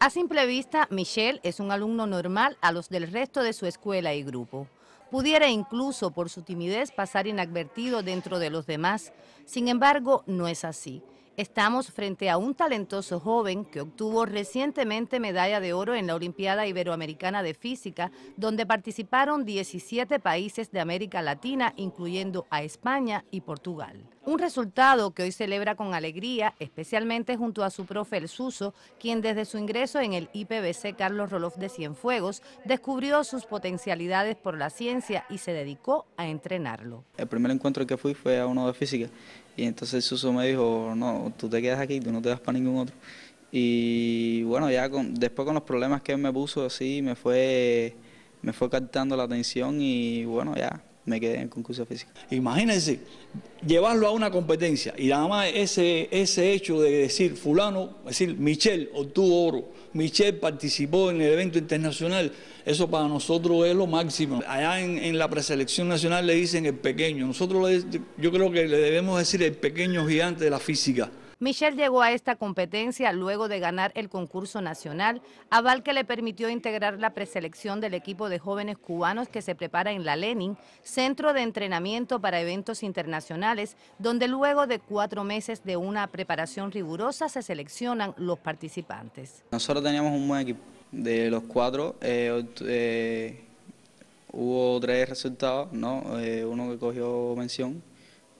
A simple vista, Michelle es un alumno normal a los del resto de su escuela y grupo. Pudiera incluso por su timidez pasar inadvertido dentro de los demás. Sin embargo, no es así. Estamos frente a un talentoso joven que obtuvo recientemente medalla de oro en la Olimpiada Iberoamericana de Física, donde participaron 17 países de América Latina, incluyendo a España y Portugal. Un resultado que hoy celebra con alegría, especialmente junto a su profe El Suso, quien desde su ingreso en el IPBC Carlos Roloff de Cienfuegos descubrió sus potencialidades por la ciencia y se dedicó a entrenarlo. El primer encuentro que fui fue a uno de física y entonces el Suso me dijo, no, tú te quedas aquí, tú no te vas para ningún otro. Y bueno, ya después con los problemas que me puso así, me fue, me fue captando la atención y bueno, ya me quedé en el concurso físico. física. Imagínense, llevarlo a una competencia y nada más ese, ese hecho de decir fulano, decir, Michel, obtuvo oro, Michelle participó en el evento internacional, eso para nosotros es lo máximo. Allá en, en la preselección nacional le dicen el pequeño, nosotros yo creo que le debemos decir el pequeño gigante de la física. Michelle llegó a esta competencia luego de ganar el concurso nacional, aval que le permitió integrar la preselección del equipo de jóvenes cubanos que se prepara en la Lenin, centro de entrenamiento para eventos internacionales, donde luego de cuatro meses de una preparación rigurosa se seleccionan los participantes. Nosotros teníamos un buen equipo. De los cuatro, eh, eh, hubo tres resultados, ¿no? Eh, uno que cogió mención,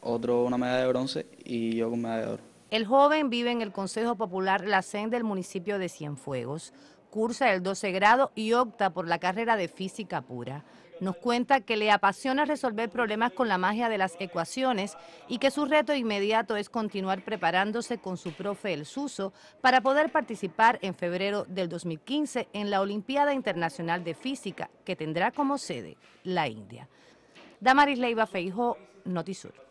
otro una medalla de bronce y yo con medalla de oro. El joven vive en el Consejo Popular La Sen del municipio de Cienfuegos, cursa el 12 grado y opta por la carrera de física pura. Nos cuenta que le apasiona resolver problemas con la magia de las ecuaciones y que su reto inmediato es continuar preparándose con su profe El Suso para poder participar en febrero del 2015 en la Olimpiada Internacional de Física, que tendrá como sede la India. Damaris Leiva Feijó, Notisur.